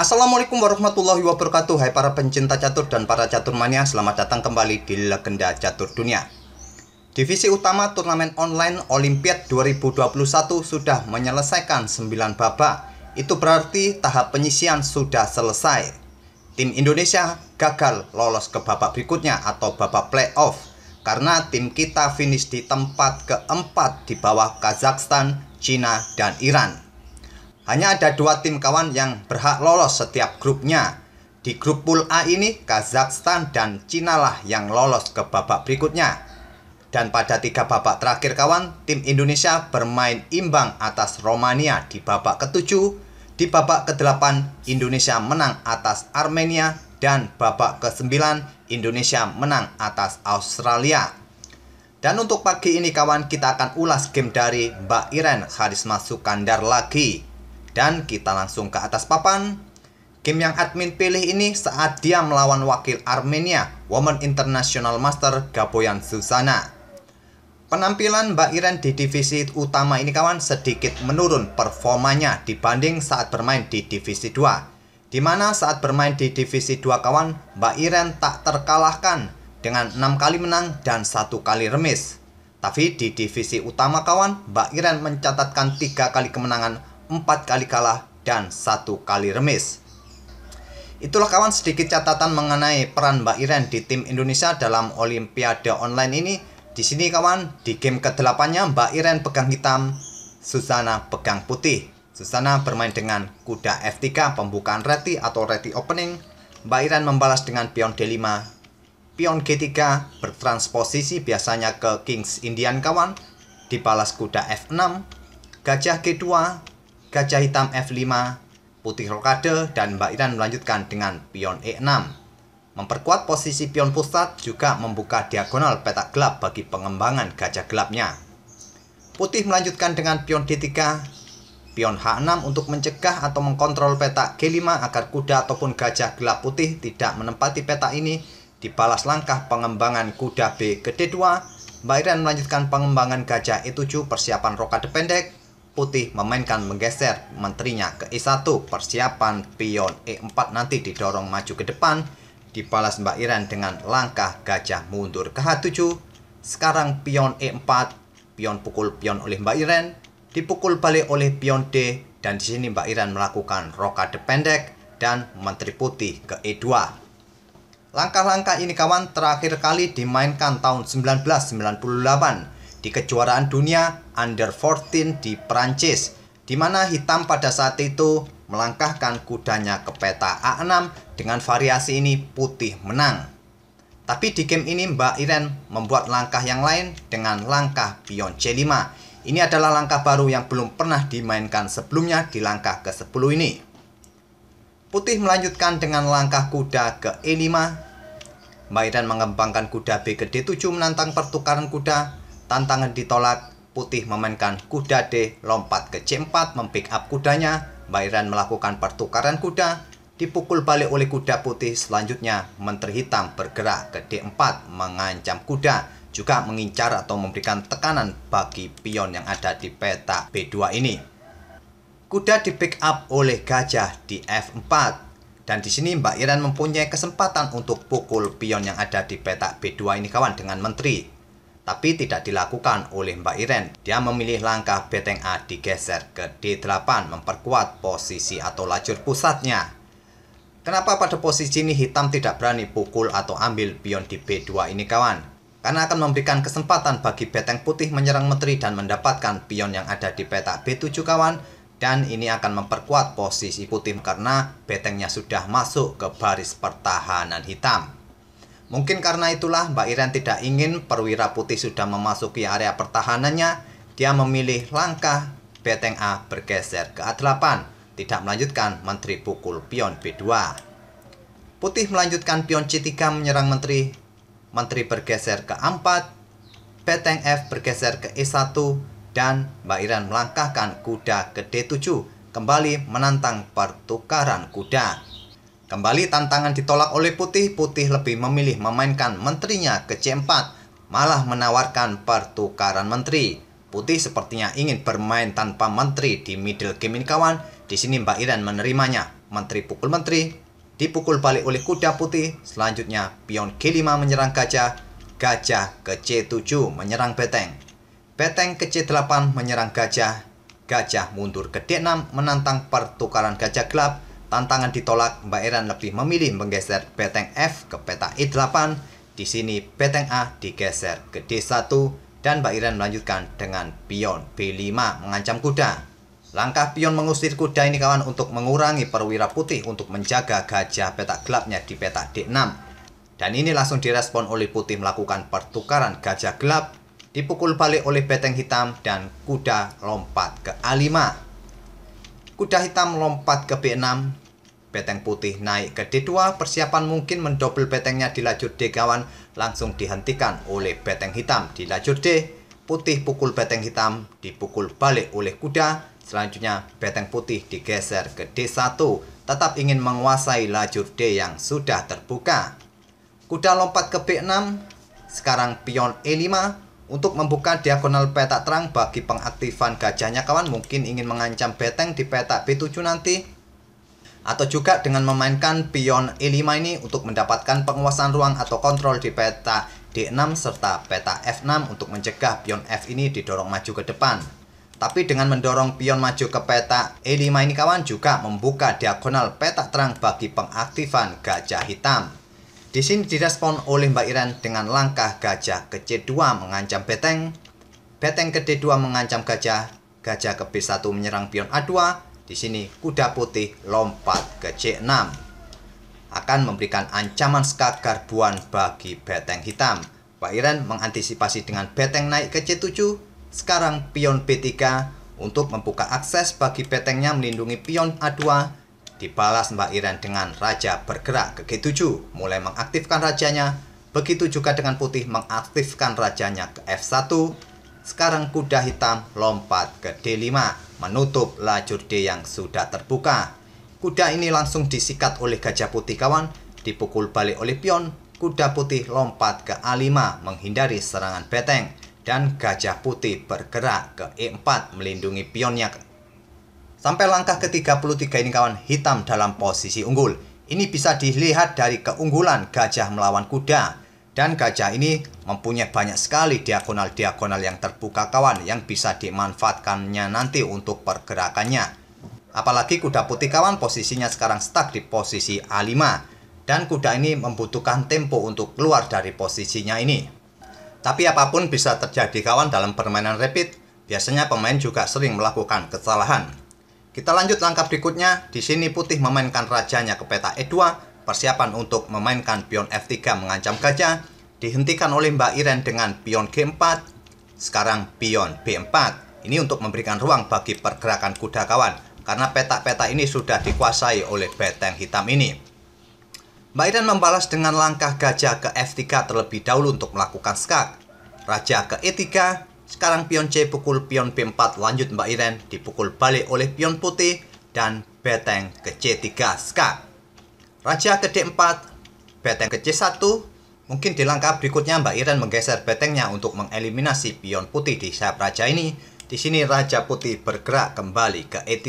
Assalamualaikum warahmatullahi wabarakatuh Hai para pencinta catur dan para catur mania Selamat datang kembali di Legenda Catur Dunia Divisi utama turnamen online Olimpiade 2021 sudah menyelesaikan 9 babak Itu berarti tahap penyisian sudah selesai Tim Indonesia gagal lolos ke babak berikutnya atau babak playoff Karena tim kita finish di tempat keempat di bawah Kazakhstan, Cina, dan Iran hanya ada dua tim kawan yang berhak lolos setiap grupnya. Di grup pool A ini, Kazakhstan dan Cina lah yang lolos ke babak berikutnya. Dan pada tiga babak terakhir kawan, tim Indonesia bermain imbang atas Romania di babak ketujuh. Di babak ke-8, Indonesia menang atas Armenia. Dan babak ke-9, Indonesia menang atas Australia. Dan untuk pagi ini kawan, kita akan ulas game dari Mbak Iren Harisma Sukandar lagi. Dan kita langsung ke atas papan. Game yang admin pilih ini saat dia melawan wakil Armenia, Women International Master Gaboyan Susana. Penampilan Mbak Iren di divisi utama ini kawan sedikit menurun performanya dibanding saat bermain di divisi 2. Dimana saat bermain di divisi 2 kawan, Mbak Iren tak terkalahkan dengan 6 kali menang dan satu kali remis. Tapi di divisi utama kawan, Mbak Iren mencatatkan tiga kali kemenangan empat kali kalah, dan satu kali remis. Itulah kawan sedikit catatan mengenai peran Mbak Iren di tim Indonesia dalam Olimpiade Online ini. Di sini kawan, di game ke 8 Mbak Iren pegang hitam, Susana pegang putih. Susana bermain dengan kuda F3 pembukaan reti atau reti opening. Mbak Iren membalas dengan pion D5. Pion G3 bertransposisi biasanya ke Kings Indian kawan, dibalas kuda F6. Gajah G2 gajah hitam F5, putih rokade, dan Mbak Iran melanjutkan dengan pion E6. Memperkuat posisi pion pusat juga membuka diagonal petak gelap bagi pengembangan gajah gelapnya. Putih melanjutkan dengan pion D3, pion H6 untuk mencegah atau mengkontrol petak G5 agar kuda ataupun gajah gelap putih tidak menempati petak ini dibalas langkah pengembangan kuda B ke D2, Mbak Iran melanjutkan pengembangan gajah E7 persiapan rokade pendek, Putih memainkan menggeser menterinya ke E1 persiapan pion E4 nanti didorong maju ke depan dibalas Mbak Iren dengan langkah gajah mundur ke H7 sekarang pion E4 pion pukul pion oleh Mbak Iren dipukul balik oleh pion D dan di sini Mbak Iren melakukan rokade pendek dan menteri putih ke E2 langkah-langkah ini kawan terakhir kali dimainkan tahun 1998 di kejuaraan dunia Under 14 di Prancis, di mana hitam pada saat itu melangkahkan kudanya ke peta A6 dengan variasi ini putih menang. Tapi di game ini Mbak Iren membuat langkah yang lain dengan langkah pion C5. Ini adalah langkah baru yang belum pernah dimainkan sebelumnya di langkah ke-10 ini. Putih melanjutkan dengan langkah kuda ke E5. Mbak Iren mengembangkan kuda B ke D7 menantang pertukaran kuda tantangan ditolak, Putih memainkan kuda D, lompat ke C4, mempick up kudanya, Bayran melakukan pertukaran kuda, dipukul balik oleh kuda putih, selanjutnya Menteri Hitam bergerak ke D4, mengancam kuda, juga mengincar atau memberikan tekanan bagi pion yang ada di peta B2 ini. Kuda di pick up oleh gajah di F4, dan di sini Mbak Iran mempunyai kesempatan untuk pukul pion yang ada di petak B2 ini kawan dengan menteri tapi tidak dilakukan oleh Mbak Iren. Dia memilih langkah beteng A digeser ke D8 memperkuat posisi atau lajur pusatnya. Kenapa pada posisi ini hitam tidak berani pukul atau ambil pion di B2 ini kawan? Karena akan memberikan kesempatan bagi beteng putih menyerang menteri dan mendapatkan pion yang ada di petak B7 kawan dan ini akan memperkuat posisi putih karena betengnya sudah masuk ke baris pertahanan hitam. Mungkin karena itulah Mbak Iren tidak ingin perwira putih sudah memasuki area pertahanannya, dia memilih langkah beteng A bergeser ke A8, tidak melanjutkan menteri pukul pion B2. Putih melanjutkan pion C3 menyerang menteri, menteri bergeser ke A4, beteng F bergeser ke E1, dan Mbak Iren melangkahkan kuda ke D7, kembali menantang pertukaran kuda. Kembali tantangan ditolak oleh Putih, Putih lebih memilih memainkan menterinya ke C4, malah menawarkan pertukaran menteri. Putih sepertinya ingin bermain tanpa menteri di middle game ini kawan, di sini Mbak Iren menerimanya. Menteri pukul menteri, dipukul balik oleh kuda putih, selanjutnya pion G5 menyerang gajah, gajah ke C7 menyerang beteng. Beteng ke C8 menyerang gajah, gajah mundur ke D6 menantang pertukaran gajah gelap, Tantangan ditolak, Mbak Iran lebih memilih menggeser beteng F ke peta E8. Di sini beteng A digeser ke D1 dan Mbak Iran melanjutkan dengan pion B5 mengancam kuda. Langkah pion mengusir kuda ini kawan untuk mengurangi perwira putih untuk menjaga gajah peta gelapnya di peta D6. Dan ini langsung direspon oleh putih melakukan pertukaran gajah gelap, dipukul balik oleh beteng hitam dan kuda lompat ke A5. Kuda hitam lompat ke B6 Beteng putih naik ke D2, persiapan mungkin mendobel betengnya di lajur D kawan, langsung dihentikan oleh beteng hitam di lajur D. Putih pukul beteng hitam, dipukul balik oleh kuda, selanjutnya beteng putih digeser ke D1, tetap ingin menguasai lajur D yang sudah terbuka. Kuda lompat ke B6, sekarang pion E5, untuk membuka diagonal petak terang bagi pengaktifan gajahnya kawan mungkin ingin mengancam beteng di petak B7 nanti atau juga dengan memainkan pion E5 ini untuk mendapatkan penguasaan ruang atau kontrol di peta D6 serta peta F6 untuk mencegah pion F ini didorong maju ke depan. Tapi dengan mendorong pion maju ke peta E5 ini kawan juga membuka diagonal peta terang bagi pengaktifan gajah hitam. Di sini direspon oleh Mbak Iren dengan langkah gajah ke C2 mengancam beteng, beteng ke D2 mengancam gajah, gajah ke B1 menyerang pion A2, di sini kuda putih lompat ke C6 akan memberikan ancaman skak garbuan bagi beteng hitam. Pak Iren mengantisipasi dengan beteng naik ke C7, sekarang pion B3 untuk membuka akses bagi betengnya melindungi pion A2 dibalas Mbak Iren dengan raja bergerak ke G7 mulai mengaktifkan rajanya begitu juga dengan putih mengaktifkan rajanya ke F1 sekarang kuda hitam lompat ke D5, menutup lajur D yang sudah terbuka. Kuda ini langsung disikat oleh gajah putih kawan, dipukul balik oleh pion, kuda putih lompat ke A5 menghindari serangan beteng, dan gajah putih bergerak ke E4 melindungi pionnya. Sampai langkah ke-33 ini kawan, hitam dalam posisi unggul. Ini bisa dilihat dari keunggulan gajah melawan kuda. Dan gajah ini mempunyai banyak sekali diagonal-diagonal yang terbuka kawan yang bisa dimanfaatkannya nanti untuk pergerakannya. Apalagi kuda putih kawan posisinya sekarang stuck di posisi A5 dan kuda ini membutuhkan tempo untuk keluar dari posisinya ini. Tapi apapun bisa terjadi kawan dalam permainan rapid, biasanya pemain juga sering melakukan kesalahan. Kita lanjut langkah berikutnya, di sini putih memainkan rajanya ke peta E2 Persiapan untuk memainkan pion F3 mengancam gajah dihentikan oleh Mbak Iren dengan pion G4, sekarang pion B4. Ini untuk memberikan ruang bagi pergerakan kuda kawan, karena petak-petak ini sudah dikuasai oleh beteng hitam ini. Mbak Iren membalas dengan langkah gajah ke F3 terlebih dahulu untuk melakukan skak. Raja ke E3, sekarang pion C pukul pion B4 lanjut Mbak Iren dipukul balik oleh pion putih dan beteng ke C3 skak. Raja ke D4, beteng ke C1, mungkin di langkah berikutnya Mbak Iren menggeser betengnya untuk mengeliminasi pion putih di sayap raja ini. Di sini raja putih bergerak kembali ke E3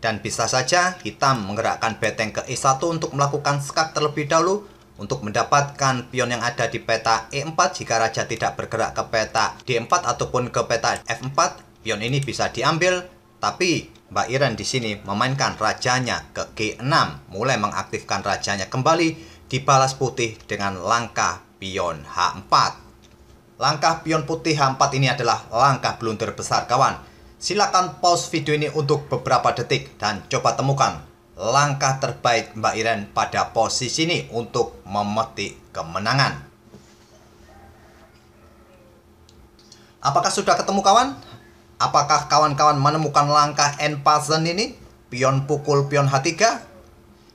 dan bisa saja hitam menggerakkan beteng ke E1 untuk melakukan skak terlebih dahulu untuk mendapatkan pion yang ada di peta E4 jika raja tidak bergerak ke peta D4 ataupun ke peta F4, pion ini bisa diambil tapi Mbak Iren di sini memainkan rajanya ke G6, mulai mengaktifkan rajanya kembali dibalas putih dengan langkah pion H4. Langkah pion putih H4 ini adalah langkah blunder besar kawan. Silakan pause video ini untuk beberapa detik dan coba temukan langkah terbaik Mbak Iren pada posisi ini untuk memetik kemenangan. Apakah sudah ketemu kawan? Apakah kawan-kawan menemukan langkah n Enpazen ini? Pion pukul pion H3?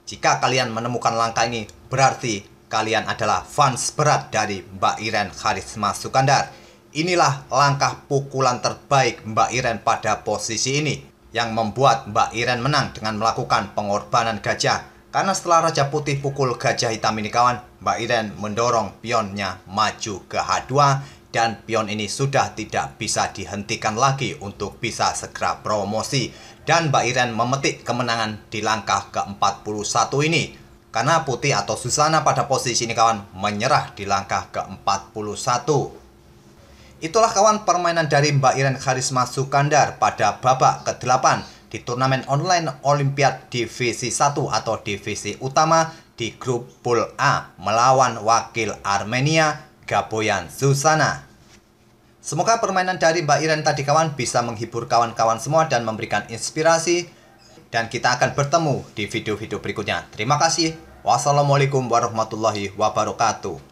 Jika kalian menemukan langkah ini, berarti kalian adalah fans berat dari Mbak Iren Karisma Sukandar. Inilah langkah pukulan terbaik Mbak Iren pada posisi ini yang membuat Mbak Iren menang dengan melakukan pengorbanan gajah. Karena setelah Raja Putih pukul gajah hitam ini kawan, Mbak Iren mendorong pionnya maju ke H2 dan pion ini sudah tidak bisa dihentikan lagi untuk bisa segera promosi dan Mbak Iren memetik kemenangan di langkah ke-41 ini karena Putih atau Susana pada posisi ini kawan menyerah di langkah ke-41 itulah kawan permainan dari Mbak Iren Karisma Sukandar pada babak ke-8 di turnamen online Olimpiad Divisi 1 atau Divisi Utama di grup Pool A melawan wakil Armenia Gaboyan Susana. Semoga permainan dari Mbak Iren tadi kawan bisa menghibur kawan-kawan semua dan memberikan inspirasi. Dan kita akan bertemu di video-video berikutnya. Terima kasih. Wassalamualaikum warahmatullahi wabarakatuh.